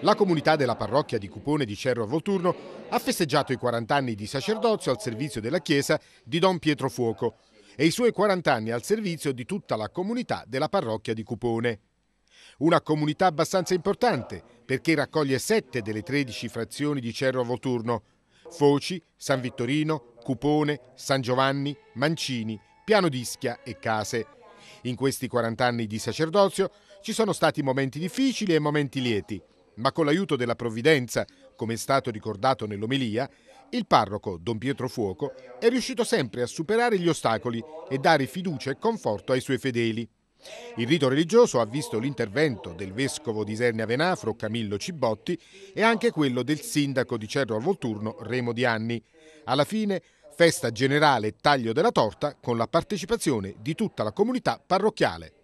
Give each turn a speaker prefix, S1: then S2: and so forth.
S1: La comunità della parrocchia di Cupone di Cerro a Volturno ha festeggiato i 40 anni di sacerdozio al servizio della chiesa di Don Pietro Fuoco e i suoi 40 anni al servizio di tutta la comunità della parrocchia di Cupone. Una comunità abbastanza importante perché raccoglie 7 delle 13 frazioni di Cerro a Volturno, Foci, San Vittorino, Cupone, San Giovanni, Mancini, Piano d'Ischia e Case. In questi 40 anni di sacerdozio ci sono stati momenti difficili e momenti lieti, ma con l'aiuto della provvidenza, come è stato ricordato nell'omelia, il parroco, Don Pietro Fuoco, è riuscito sempre a superare gli ostacoli e dare fiducia e conforto ai suoi fedeli. Il rito religioso ha visto l'intervento del vescovo di Isernia Venafro Camillo Cibotti e anche quello del sindaco di Cerro al Volturno Remo Dianni. Alla fine festa generale taglio della torta con la partecipazione di tutta la comunità parrocchiale.